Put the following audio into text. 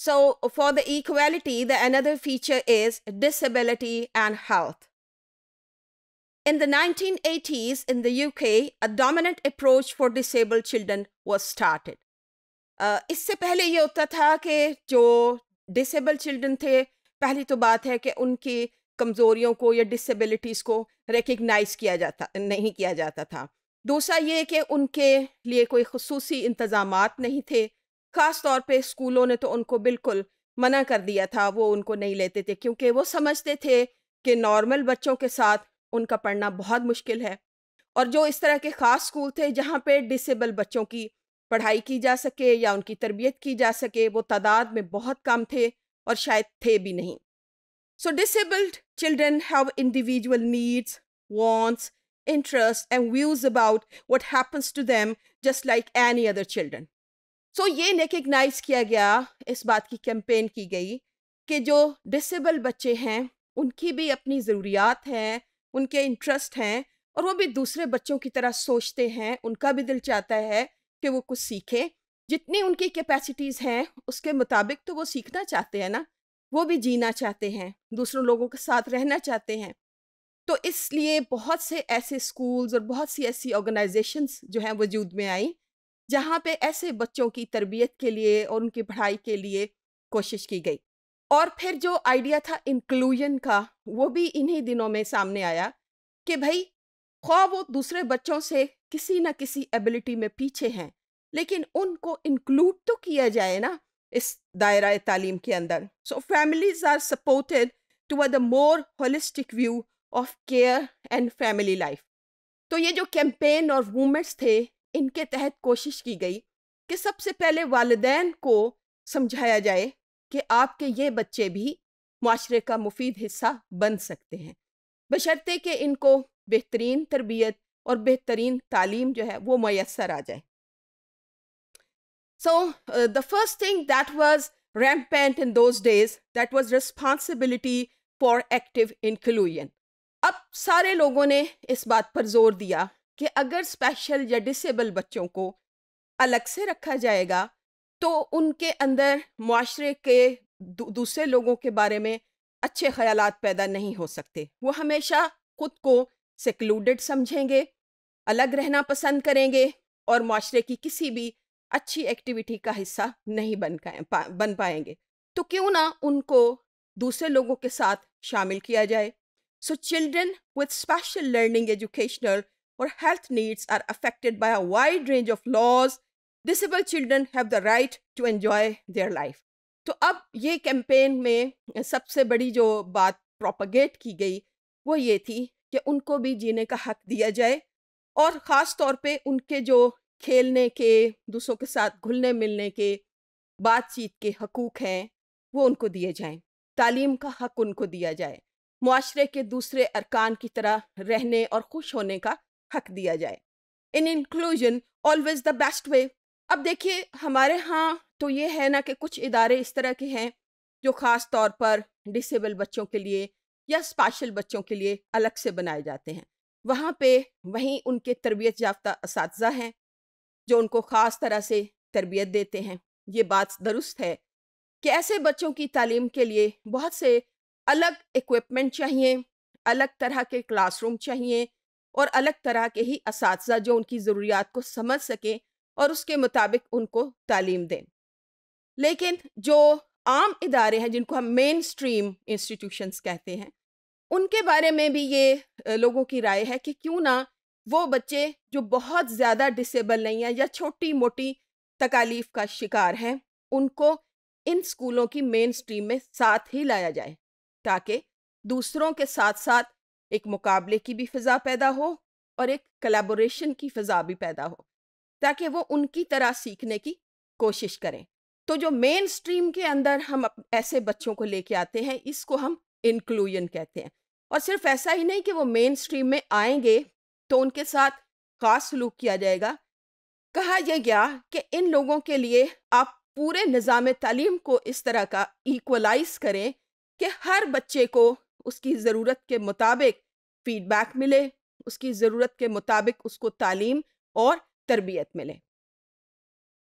So for the equality, the another feature is disability and health. In the 1980s in the UK, a dominant approach for disabled children was started. Uh, इससे पहले ये होता था कि जो disabled children थे पहली तो बात है कि उनकी कमज़ोरियों को या disabilities को recognize किया जाता नहीं किया जाता था दूसरा ये कि उनके लिए कोई खसूसी इंतज़ाम नहीं थे ख़ास तौर पे स्कूलों ने तो उनको बिल्कुल मना कर दिया था वो उनको नहीं लेते थे क्योंकि वो समझते थे कि नॉर्मल बच्चों के साथ उनका पढ़ना बहुत मुश्किल है और जो इस तरह के ख़ास स्कूल थे जहाँ पे डिसेबल बच्चों की पढ़ाई की जा सके या उनकी तरबियत की जा सके वो तादाद में बहुत कम थे और शायद थे भी नहीं so disabled children have individual needs wants interest and views about what happens to them just like any other children so तो ये रिकग्नाइज किया गया इस बात की कैंपेन की गई कि जो डिसेबल बच्चे हैं उनकी भी अपनी ज़रूरियात हैं उनके इंटरेस्ट हैं और वो भी दूसरे बच्चों की तरह सोचते हैं उनका भी दिल चाहता है कि वो कुछ सीखें जितनी उनकी कैपेसिटीज़ हैं उसके मुताबिक तो वो सीखना चाहते हैं ना वो भी जीना चाहते हैं दूसरों लोगों के साथ रहना चाहते हैं तो इसलिए बहुत से ऐसे स्कूल्स और बहुत सी ऐसी ऑर्गेनाइजेशंस जो हैं वजूद में आई जहाँ पे ऐसे बच्चों की तरबियत के लिए और उनकी पढ़ाई के लिए कोशिश की गई और फिर जो आइडिया था इंक्लूजन का वो भी इन्हीं दिनों में सामने आया कि भाई ख्वा वो दूसरे बच्चों से किसी न किसी एबिलिटी में पीछे हैं लेकिन उनको इंक्लूड तो किया जाए ना इस दायरा तालीम के अंदर so families are supported to the more holistic view of care and family life तो ये जो कैंपेन और मूवमेंट्स थे इनके तहत कोशिश की गई कि सबसे पहले वालदेन को समझाया जाए कि आपके ये बच्चे भी माशरे का मुफीद हिस्सा बन सकते हैं बशर्ते कि इनको बेहतरीन तरबियत और बेहतरीन तालीम जो है वो मैसर आ जाए so the first thing that was was rampant in those days that was responsibility for active अब सारे लोगों ने इस बात पर जोर दिया कि अगर स्पेशल या डिसेबल बच्चों को अलग से रखा जाएगा तो उनके अंदर माशरे के दू, दूसरे लोगों के बारे में अच्छे ख्याल पैदा नहीं हो सकते वो हमेशा खुद को सेक्लूडेड समझेंगे अलग रहना पसंद करेंगे और माशरे की किसी भी अच्छी एक्टिविटी का हिस्सा नहीं बन पा, बन पाएंगे तो क्यों ना उनको दूसरे लोगों के साथ शामिल किया जाए so children with special learning educational or health needs are affected by a wide range of laws disable children have the right to enjoy their life तो अब ये कैंपेन में सबसे बड़ी जो बात प्रोपगेट की गई वो ये थी कि उनको भी जीने का हक दिया जाए और ख़ास तौर पे उनके जो खेलने के दूसरों के साथ घुलने मिलने के बातचीत के हकूक़ हैं वो उनको दिए जाएं तालीम का हक उनको दिया जाए माशरे के दूसरे अरकान की तरह रहने और खुश होने का हक दिया जाए in inclusion always the best way अब देखिए हमारे यहाँ तो ये है ना कि कुछ इदारे इस तरह के हैं जो ख़ास तौर पर डिसेबल बच्चों के लिए या स्पेशल बच्चों के लिए अलग से बनाए जाते हैं वहाँ पे वहीं उनके तरबियत याफ्ता इस हैं जो उनको ख़ास तरह से तरबियत देते हैं ये बात दुरुस्त है कि ऐसे बच्चों की तालीम के लिए बहुत से अलग इक्विपमेंट चाहिए अलग तरह के क्लासरूम चाहिए और अलग तरह के ही इस जो उनकी ज़रूरियात को समझ सकें और उसके मुताबिक उनको तालीम दें लेकिन जो आम इदारे हैं जिनको हम मेन स्ट्रीम इंस्टीट्यूशनस कहते हैं उनके बारे में भी ये लोगों की राय है कि क्यों ना वो बच्चे जो बहुत ज़्यादा डिसेबल नहीं हैं या छोटी मोटी तकालीफ का शिकार हैं उनको इन स्कूलों की मेन स्ट्रीम में साथ ही लाया जाए ताकि दूसरों के साथ साथ एक मुकाबले की भी फ़िज़ा पैदा हो और एक कलेबोरेशन की फ़िज़ा भी पैदा हो ताकि वो उनकी तरह सीखने की कोशिश करें तो जो मेन स्ट्रीम के अंदर हम ऐसे बच्चों को लेके आते हैं इसको हम इंक्लूजन कहते हैं और सिर्फ ऐसा ही नहीं कि वो मेन स्ट्रीम में आएंगे तो उनके साथ खास सलूक किया जाएगा कहा यह गया कि इन लोगों के लिए आप पूरे निज़ाम तालीम को इस तरह का इक्वलाइज करें कि हर बच्चे को उसकी ज़रूरत के मुताबिक फीडबैक मिले उसकी ज़रूरत के मुताबिक उसको तालीम और तरबियत मिले